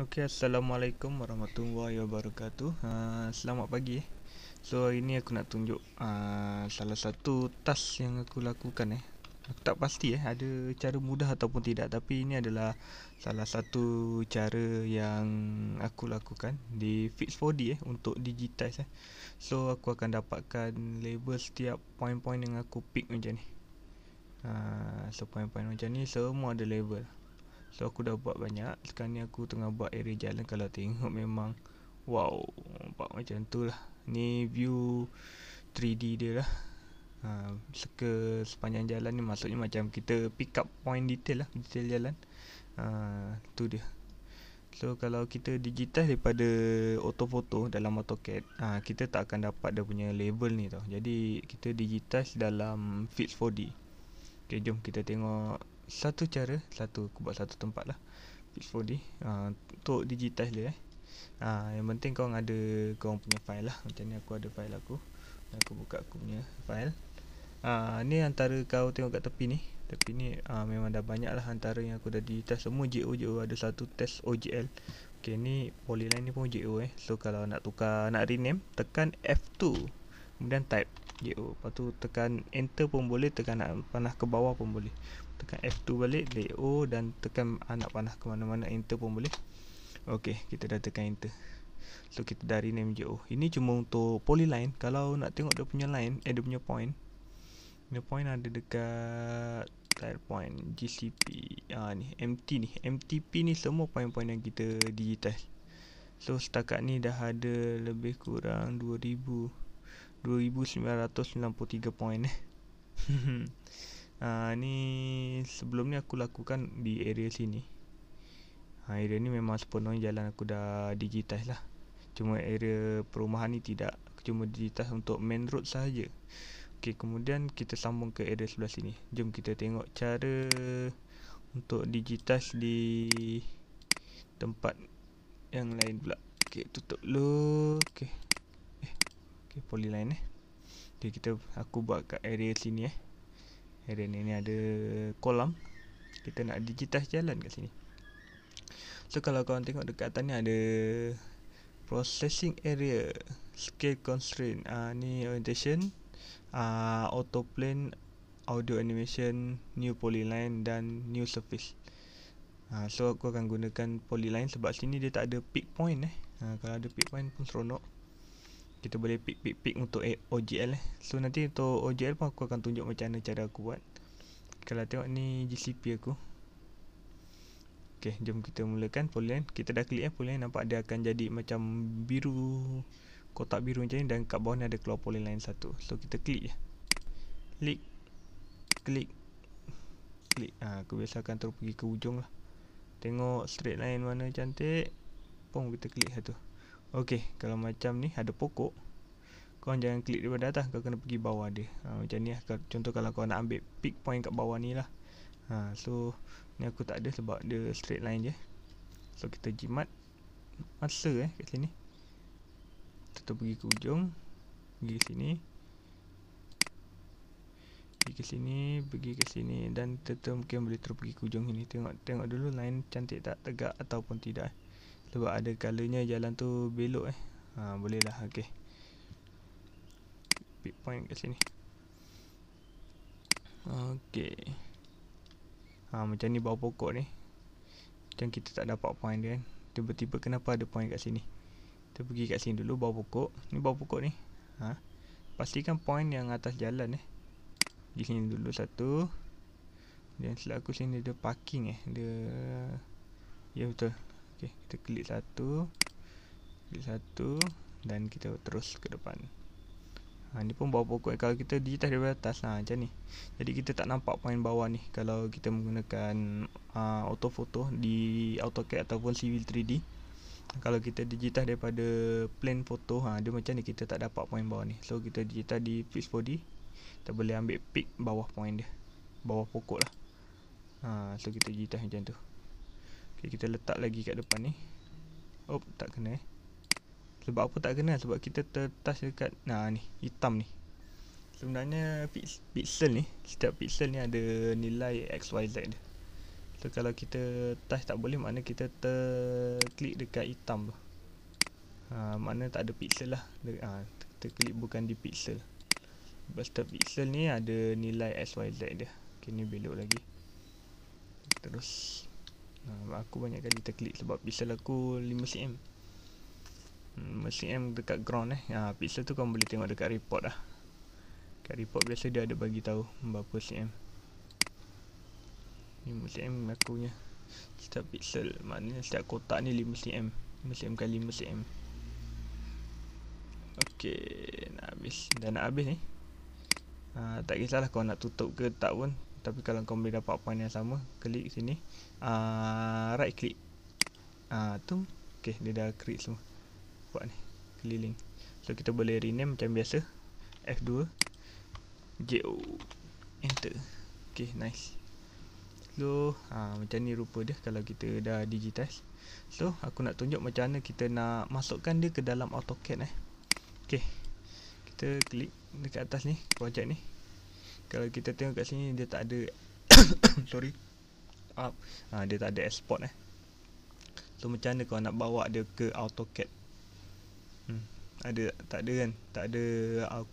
Okay, Assalamualaikum warahmatullahi wabarakatuh uh, Selamat pagi So hari ni aku nak tunjuk uh, Salah satu task yang aku lakukan eh. Aku tak pasti eh, ada cara mudah ataupun tidak Tapi ini adalah salah satu cara yang aku lakukan Di Fix4D eh, untuk digitize eh. So aku akan dapatkan label setiap point-point yang aku pick macam ni uh, So point-point macam ni semua ada label So aku dah buat banyak Sekarang ni aku tengah buat area jalan Kalau tengok memang Wow Nampak macam tu lah Ni view 3D dia lah ha, Seke sepanjang jalan ni Maksudnya macam kita pick up point detail lah Detail jalan ha, Tu dia So kalau kita digitize daripada auto Autofoto dalam AutoCAD ha, Kita tak akan dapat dia punya label ni tau Jadi kita digitize dalam Fix 4D Ok jom kita tengok satu cara satu aku buat satu tempat lah before ni uh, ah, untuk digitize dia eh. Uh, yang penting kau ada kau punya file lah macam ni aku ada file aku aku buka aku punya file uh, ni antara kau tengok kat tepi ni tepi ni uh, memang dah banyak lah antara yang aku dah digitize semua JO JO ada satu test OGL ok ni polyline ni pun JO eh so kalau nak tukar nak rename tekan F2 kemudian type JO lepas tu tekan enter pun boleh tekan nak panah ke bawah pun boleh tekan F2 balik DO dan tekan anak panah ke mana-mana enter pun boleh ok kita dah tekan enter so kita dah rename je oh ini cuma untuk polyline kalau nak tengok dia punya line eh dia punya point dia point ada dekat tile point GCP ah ni MT ni MTP ni semua point-point yang kita digitize so setakat ni dah ada lebih kurang 2000 2993 point eh. uh, ni sebelum ni aku lakukan di area sini ha, area ni memang sepenuhnya jalan aku dah digitize lah cuma area perumahan ni tidak cuma digitize untuk main road sahaja ok kemudian kita sambung ke area sebelah sini jom kita tengok cara untuk digitize di tempat yang lain pula ok tutup dulu ok eh, ok polyline eh jadi kita aku buat kat area sini eh dan ini ada kolam Kita nak digitas jalan kat sini So kalau korang tengok dekat atas ni ada Processing area Scale constraint uh, Ni orientation uh, ah, plane, Audio animation New polyline Dan new surface uh, So aku akan gunakan polyline Sebab sini dia tak ada peak point eh uh, Kalau ada peak point pun seronok kita boleh pick pick pick untuk eh, OGL eh. So nanti untuk OGL pun aku akan tunjuk macam mana cara aku buat. Kalau tengok ni GCP aku. Okey, jom kita mulakan polyline. Kita dah klik eh polyline nampak dia akan jadi macam biru kotak biru macam ni dan kat bawah ni ada keluar polyline satu. So kita klik je. Klik klik klik. Ah, ha, aku biasa akan terus pergi ke hujung lah. Tengok straight line mana cantik. Pom kita klik satu. Ha, Okey, kalau macam ni ada pokok kau jangan klik daripada atas kau kena pergi bawah dia ha, macam ni lah contoh kalau kau nak ambil peak point kat bawah ni lah ha, so ni aku tak ada sebab dia straight line je so kita jimat masa eh kat sini kita pergi ke ujung pergi ke sini pergi ke sini pergi ke sini dan kita mungkin boleh terus pergi ke ujung ni tengok tengok dulu line cantik tak tegak ataupun tidak eh sebab ada kalanya jalan tu belok eh ha, boleh lah ok pick point kat sini ok ha, macam ni bawah pokok ni macam kita tak dapat point dia kan tiba-tiba kenapa ada point kat sini kita pergi kat sini dulu bawah pokok ni bawah pokok ni ha. pastikan point yang atas jalan eh di sini dulu satu dan selaku sini dia parking eh dia ya betul Okey, kita klik satu. Klik satu dan kita terus ke depan. Ha ni pun bawah pokok kalau kita digital dari atas lah macam ni. Jadi kita tak nampak poin bawah ni kalau kita menggunakan auto ha, autofoto di AutoCAD ataupun Civil 3D. Kalau kita digital daripada plane foto ha dia macam ni kita tak dapat poin bawah ni. So kita digital di fix body kita boleh ambil pick bawah poin dia. Bawah pokok lah. Ha, so kita digital macam tu. Okay, kita letak lagi kat depan ni. Oh, tak kena eh. Sebab apa tak kena? Sebab kita tertas dekat nah ni, hitam ni. Sebenarnya pixel ni, setiap pixel ni ada nilai x, y, z dia. So, kalau kita touch tak boleh, maknanya kita terklik dekat hitam tu. Ha, maknanya tak ada pixel lah. Ha, terklik bukan di pixel. Sebab setiap pixel ni ada nilai x, XYZ dia. Okay, ni belok lagi. Terus aku banyak kali terklik sebab pixel aku 5cm 5cm hmm, dekat ground eh Ah pixel tu kau boleh tengok dekat report lah dekat report biasa dia ada bagi tahu berapa cm 5cm aku punya setiap pixel maknanya setiap kotak ni 5cm 5cm kali 5cm ok nak habis dah nak habis ni ha, tak kisahlah kau nak tutup ke tak pun tapi kalau kau boleh dapat point yang sama klik sini uh, right click uh, tu ok dia dah create semua buat ni keliling so kita boleh rename macam biasa F2 J.O enter ok nice so uh, macam ni rupa dia kalau kita dah digitize so aku nak tunjuk macam mana kita nak masukkan dia ke dalam AutoCAD eh. ok kita klik dekat atas ni projek ni kalau kita tengok kat sini dia tak ada sorry up ah, ha, ah, dia tak ada export eh so macam mana kau nak bawa dia ke AutoCAD hmm. ada tak ada kan tak ada uh,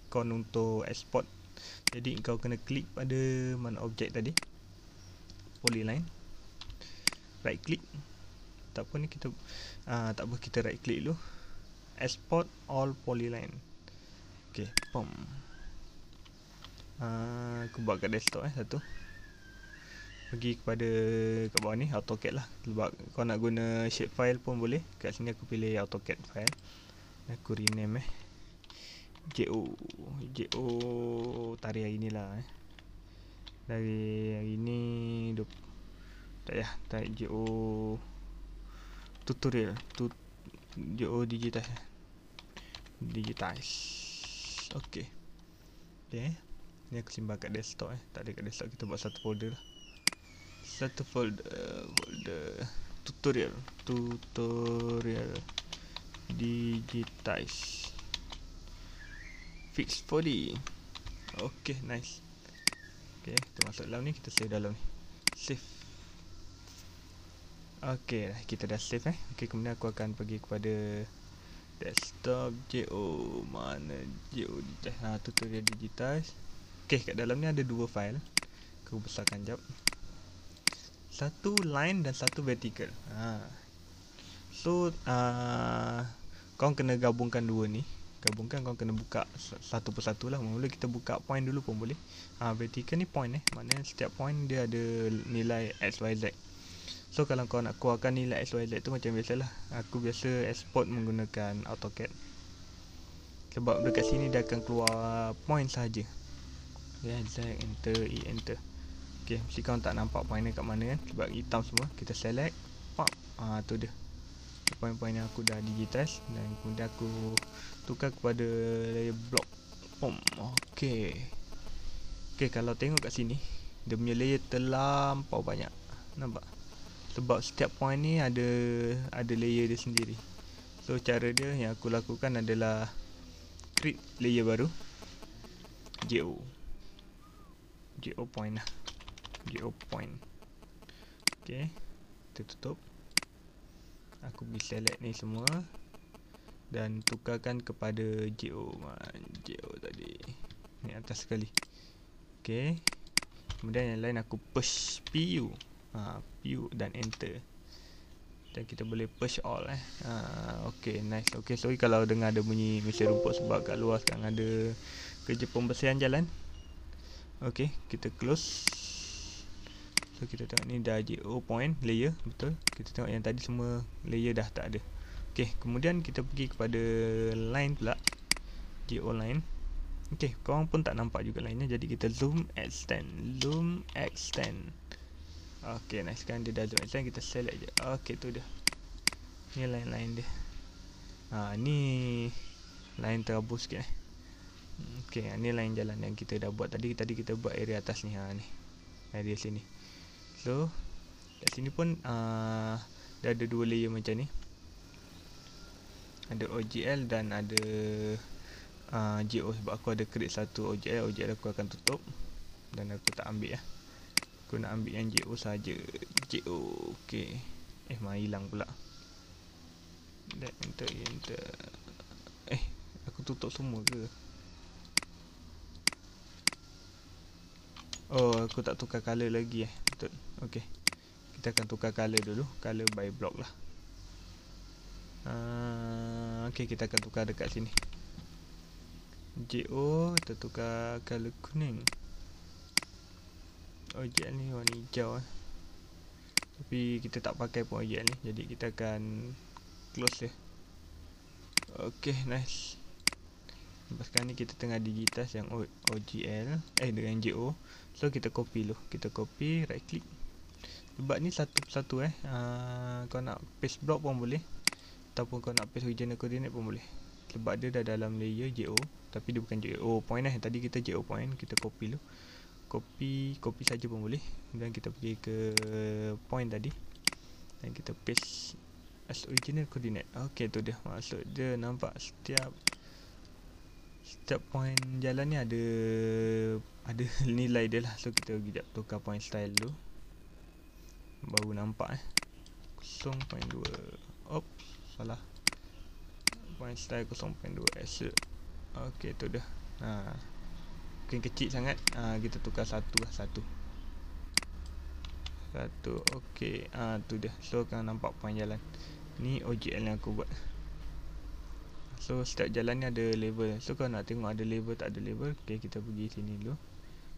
icon untuk export jadi kau kena klik pada mana objek tadi polyline right click tak apa ni kita uh, tak apa kita right click dulu export all polyline okey pom Ah, aku buat kat desktop eh satu pergi kepada kat bawah ni AutoCAD lah sebab kau nak guna file pun boleh kat sini aku pilih AutoCAD file aku rename eh JO JO tarikh hari ni lah eh dari hari ni tak payah tarikh JO tutorial tu, JO digital digitize okay ok eh ni aku simpan kat desktop eh tak ada kat desktop kita buat satu folder lah. satu folder folder tutorial tutorial digitize fix poly Okay, nice Okay, kita masuk dalam ni kita save dalam ni save Okay, dah kita dah save eh Okay, kemudian aku akan pergi kepada desktop jo mana jo digitize ha, ah, tutorial digitize Okey, kat dalam ni ada dua file. Aku besarkan jap. Satu line dan satu vertical. Ha. So, uh, kau kena gabungkan dua ni. Gabungkan kau kena buka satu persatu lah. Mula kita buka point dulu pun boleh. Ha, vertical ni point eh. Maknanya setiap point dia ada nilai x, y, z. So kalau kau nak keluarkan nilai x, y, z tu macam biasalah. Aku biasa export menggunakan AutoCAD. Sebab dekat sini dia akan keluar point sahaja yeah, Z enter E enter ok mesti kau tak nampak pointer kat mana kan sebab hitam semua kita select pop ah tu dia poin point yang aku dah digitas dan kemudian aku tukar kepada layer block pom ok ok kalau tengok kat sini dia punya layer terlampau banyak nampak sebab setiap point ni ada ada layer dia sendiri so cara dia yang aku lakukan adalah create layer baru geo geo point lah geo point ok kita tutup aku pergi select ni semua dan tukarkan kepada geo geo tadi ni atas sekali ok kemudian yang lain aku push pu ha, pu dan enter dan kita boleh push all eh. Ha, okay nice. Okay sorry kalau dengar ada bunyi mesin rumput sebab kat luar sekarang ada kerja pembersihan jalan ok kita close so kita tengok ni dah O oh, point layer betul kita tengok yang tadi semua layer dah tak ada ok kemudian kita pergi kepada line pula O line ok korang pun tak nampak juga line jadi kita zoom extend zoom extend ok nice kan dia dah zoom extend kita select je ok tu dia ni line-line dia ha ni line terabur sikit eh Okey, ah, ni lain jalan yang kita dah buat tadi. Tadi kita buat area atas ni ha ni. Area sini. So, kat sini pun uh, dah ada dua layer macam ni. Ada OGL dan ada GO ah, uh, sebab aku ada create satu OGL, OGL aku akan tutup dan aku tak ambil ya. Aku nak ambil yang GO saja. GO. Okey. Eh, mai hilang pula. Dah enter enter. Eh, aku tutup semua ke? Oh, aku tak tukar color lagi eh. Betul. Okey. Kita akan tukar color dulu. Color by block lah. Ah, uh, okey kita akan tukar dekat sini. JO kita tukar color kuning. Ojek ni warna hijau eh. Tapi kita tak pakai pun ojek ni. Jadi kita akan close dia. Okay, nice. Lepas sekarang ni kita tengah digitas yang OGL Eh dengan JO So kita copy dulu Kita copy right click Sebab ni satu persatu eh uh, Kau nak paste block pun boleh Ataupun kau nak paste original coordinate pun boleh Sebab dia dah dalam layer JO Tapi dia bukan JO point eh Tadi kita JO point Kita copy dulu Copy Copy saja pun boleh Dan kita pergi ke point tadi Dan kita paste As original coordinate Okay tu dia Maksud dia nampak setiap setiap point jalan ni ada ada nilai dia lah so kita pergi jap tukar point style dulu baru nampak eh 0.2 op salah point style 0.2 asset okey tu dah ha mungkin kecil sangat ha, kita tukar satu lah satu satu okey ha tu dah so kan nampak point jalan ni OGL yang aku buat So setiap jalan ni ada level So kalau nak tengok ada level tak ada level Okay kita pergi sini dulu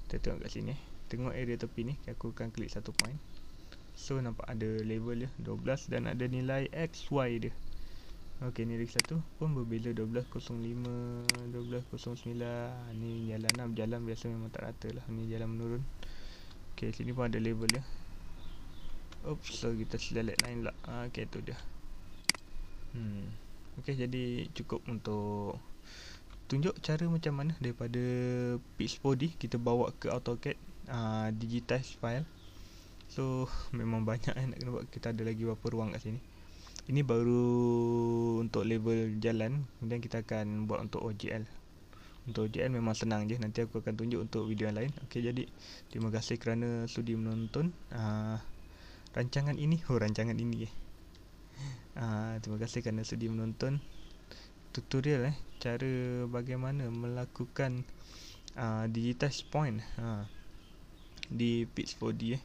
Kita tengok kat sini Tengok area tepi ni Aku akan klik satu point So nampak ada level dia 12 dan ada nilai XY dia Okay ni lagi satu Pun berbeza 12.05 12.09 Ni jalan lah Jalan biasa memang tak rata lah Ni jalan menurun Okay sini pun ada level dia Oops so kita select line lah Okay tu dia Hmm Okey jadi cukup untuk tunjuk cara macam mana daripada pitch body kita bawa ke AutoCAD uh, ah, digitize file. So memang banyak eh, nak kena buat kita ada lagi berapa ruang kat sini. Ini baru untuk level jalan kemudian kita akan buat untuk OGL. Untuk OGL memang senang je nanti aku akan tunjuk untuk video yang lain. Okey jadi terima kasih kerana sudi menonton uh, rancangan ini. Oh rancangan ini. Eh. Ah, terima kasih kerana sudi menonton tutorial eh cara bagaimana melakukan uh, ah, digitize point uh, di Pix4D eh.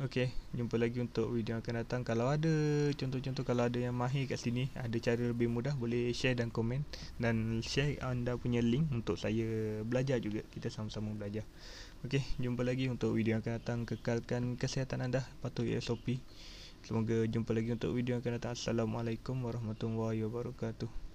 Okey, jumpa lagi untuk video akan datang. Kalau ada contoh-contoh kalau ada yang mahir kat sini, ada cara lebih mudah boleh share dan komen dan share anda punya link untuk saya belajar juga. Kita sama-sama belajar. Okey, jumpa lagi untuk video akan datang. Kekalkan kesihatan anda, patuhi SOP. Semoga jumpa lagi untuk video yang akan datang. Assalamualaikum warahmatullahi wabarakatuh.